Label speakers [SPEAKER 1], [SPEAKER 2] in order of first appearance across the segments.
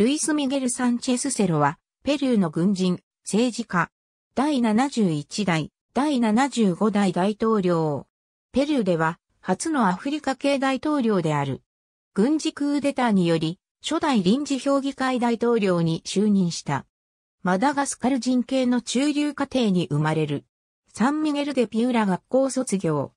[SPEAKER 1] ルイス・ミゲル・サンチェス・セロは、ペルーの軍人、政治家、第71代、第75代大統領。ペルーでは、初のアフリカ系大統領である。軍事クーデターにより、初代臨時評議会大統領に就任した。マダガスカル人系の中流家庭に生まれる。サンミゲル・デ・ピューラ学校卒業。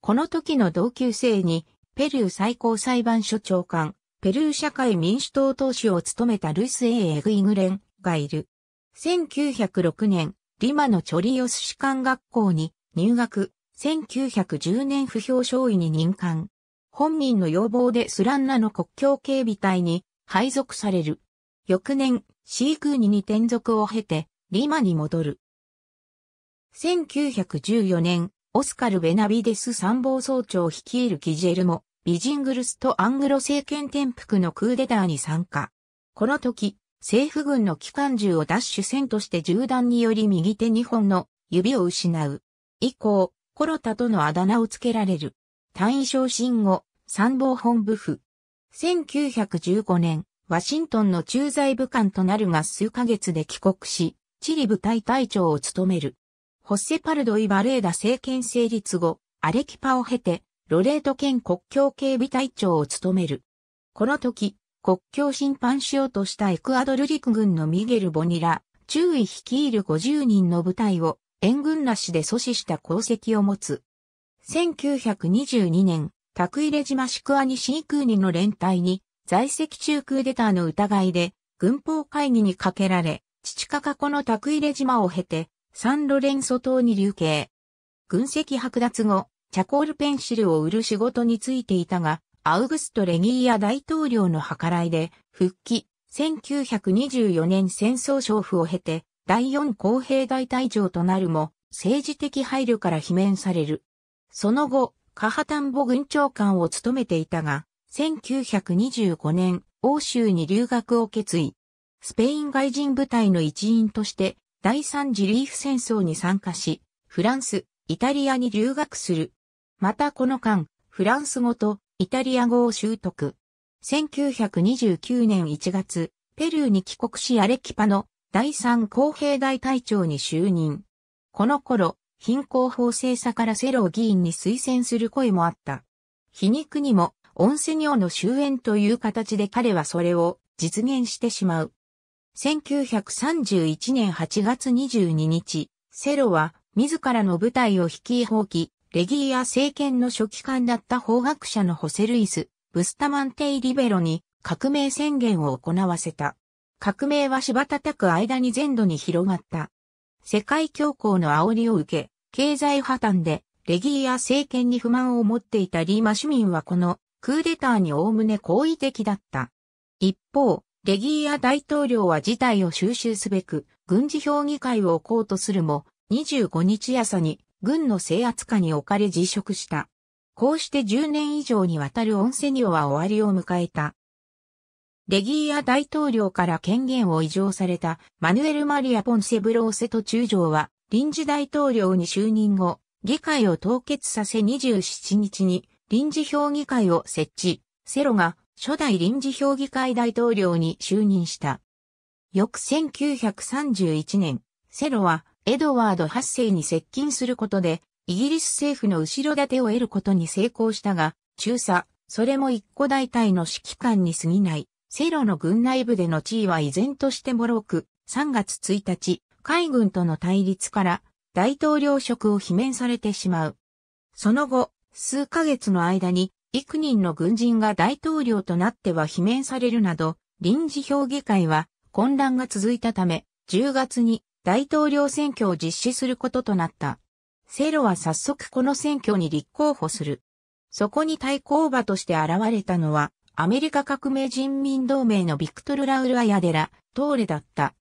[SPEAKER 1] この時の同級生に、ペルー最高裁判所長官、ペルー社会民主党党首を務めたルイス・エエグイグレンがいる。1906年、リマのチョリオス士官学校に入学、1910年不評少尉に任官。本人の要望でスランナの国境警備隊に配属される。翌年、シークーニに転属を経て、リマに戻る。1914年、オスカル・ベナビデス参謀総長を率いるギジェルモ・ビジングルスとアングロ政権転覆のクーデターに参加。この時、政府軍の機関銃を奪取戦として銃弾により右手2本の指を失う。以降、コロタとのあだ名をつけられる。単位昇進後、参謀本部府。1915年、ワシントンの駐在武官となるが数ヶ月で帰国し、チリ部隊隊長を務める。ホッセパルド・イ・バレーダ政権成立後、アレキパを経て、ロレート県国境警備隊長を務める。この時、国境侵犯しようとしたエクアドル陸軍のミゲル・ボニラ、中尉率いる50人の部隊を援軍なしで阻止した功績を持つ。1922年、タクイレ島シクアニシークーニの連隊に在籍中クーデターの疑いで軍法会議にかけられ、父カカコのタクイレ島を経てサンロレンソ島に流刑。軍籍剥奪後、チャコールペンシルを売る仕事に就いていたが、アウグスト・レギーア大統領の計らいで復帰、1924年戦争勝負を経て、第4公平大隊長となるも、政治的配慮から罷免される。その後、カハタンボ軍長官を務めていたが、1925年、欧州に留学を決意。スペイン外人部隊の一員として、第三次リーフ戦争に参加し、フランス、イタリアに留学する。またこの間、フランス語とイタリア語を習得。1929年1月、ペルーに帰国しアレキパの第3公平大隊長に就任。この頃、貧困法制作からセロー議員に推薦する声もあった。皮肉にも、オンセニョの終焉という形で彼はそれを実現してしまう。1931年8月22日、セロは自らの部隊を引き放棄、レギーア政権の書記官だった法学者のホセルイス・ブスタマンテイ・リベロに革命宣言を行わせた。革命は柴叩く間に全土に広がった。世界恐慌の煽りを受け、経済破綻でレギーア政権に不満を持っていたリーマ市民はこのクーデターにおおむね好意的だった。一方、レギーア大統領は事態を収集すべく軍事評議会を置こうとするも、25日朝に軍の制圧下に置かれ辞職した。こうして10年以上にわたるオンセニオは終わりを迎えた。レギーア大統領から権限を委譲されたマヌエル・マリア・ポンセブローセト中将は臨時大統領に就任後、議会を凍結させ27日に臨時評議会を設置、セロが初代臨時評議会大統領に就任した。翌1931年、セロはエドワード8世に接近することで、イギリス政府の後ろ盾を得ることに成功したが、中佐、それも一個大隊の指揮官に過ぎない、セロの軍内部での地位は依然として脆く、3月1日、海軍との対立から大統領職を罷免されてしまう。その後、数ヶ月の間に、幾人の軍人が大統領となっては罷免されるなど、臨時評議会は混乱が続いたため、10月に大統領選挙を実施することとなった。セロは早速この選挙に立候補する。そこに対抗馬として現れたのは、アメリカ革命人民同盟のビクトル・ラウル・アヤデラ、トーレだった。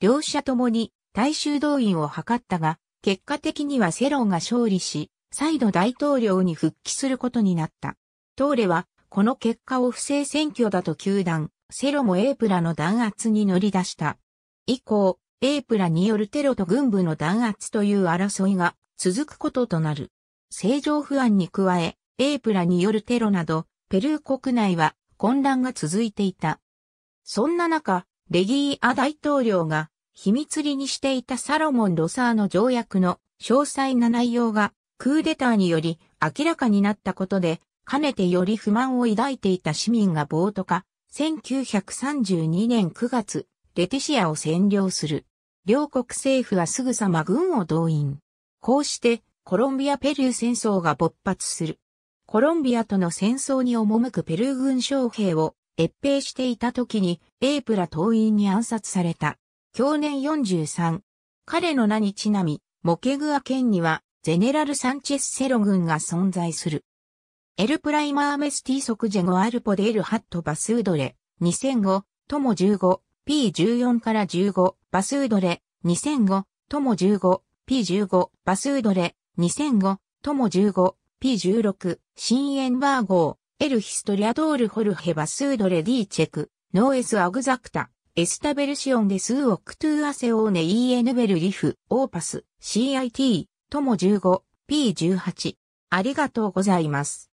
[SPEAKER 1] 両者ともに大衆動員を図ったが、結果的にはセロが勝利し、再度大統領に復帰することになった。トーレは、この結果を不正選挙だと球団セロもエープラの弾圧に乗り出した。以降、エープラによるテロと軍部の弾圧という争いが続くこととなる。政情不安に加え、エープラによるテロなど、ペルー国内は混乱が続いていた。そんな中、レギーア大統領が秘密裏にしていたサロモン・ロサーの条約の詳細な内容がクーデターにより明らかになったことで、かねてより不満を抱いていた市民が暴徒化、1932年9月、レティシアを占領する。両国政府はすぐさま軍を動員。こうして、コロンビア・ペルー戦争が勃発する。コロンビアとの戦争に赴くペルー軍将兵を越兵していた時に、エープラ党員に暗殺された。去年43。彼の名にちなみ、モケグア県には、ゼネラル・サンチェス・セロ軍が存在する。エルプライマーメスティソクジェゴアルポデエルハットバスードレ、2005、とも15、P14 から15、バスードレ、2005、とも15、P15、バスードレ、2005、とも15、P16、ンエンバーゴーエルヒストリアドールホルヘバスードレディチェク、ノーエスアグザクタ、エスタベルシオンデスーオクトゥーアセオーネイエヌベルリフ、オーパス、CIT、とも15、P18。ありがとうございます。